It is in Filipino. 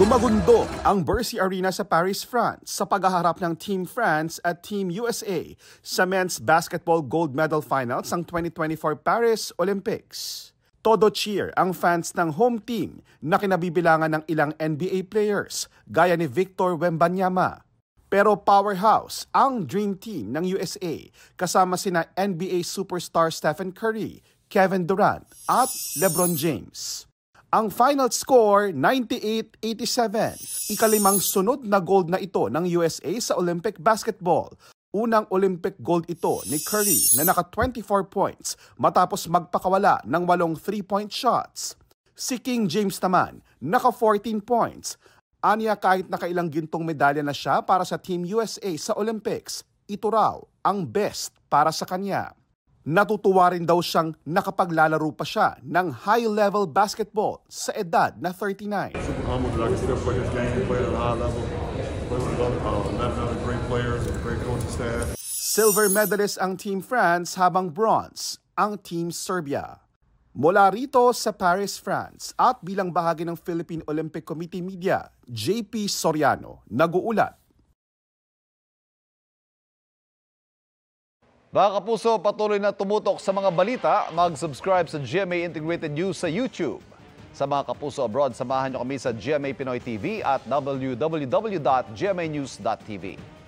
Dumagundo ang Bercy Arena sa Paris, France sa paghaharap ng Team France at Team USA sa men's basketball gold medal finals ng 2024 Paris Olympics. Todo cheer ang fans ng home team na kinabibilangan ng ilang NBA players gaya ni Victor Wembanyama. Pero powerhouse ang dream team ng USA kasama sina NBA superstar Stephen Curry, Kevin Durant at LeBron James. Ang final score, 98-87. Ikalimang sunod na gold na ito ng USA sa Olympic basketball. Unang Olympic gold ito ni Curry na naka 24 points matapos magpakawala ng walong 3-point shots. Si King James naman, naka 14 points. Anya kahit nakailang gintong medalya na siya para sa Team USA sa Olympics, ito raw ang best para sa kanya. Natutuwa rin daw siyang nakapaglalaro pa siya ng high-level basketball sa edad na 39. Silver medalist ang Team France habang bronze ang Team Serbia. Mula rito sa Paris, France at bilang bahagi ng Philippine Olympic Committee Media, JP Soriano nag-uulat Mga kapuso, patuloy na tumutok sa mga balita. Mag-subscribe sa GMA Integrated News sa YouTube. Sa mga kapuso abroad, samahan niyo kami sa GMA Pinoy TV at www.gmanews.tv.